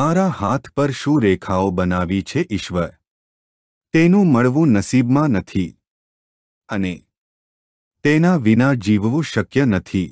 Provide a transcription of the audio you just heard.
મારા હાથ પર શું રેખાઓ બનાવી છે ઈશ્વર તેનું મળવું નસીબમાં નથી અને તેના વિના જીવવું શક્ય નથી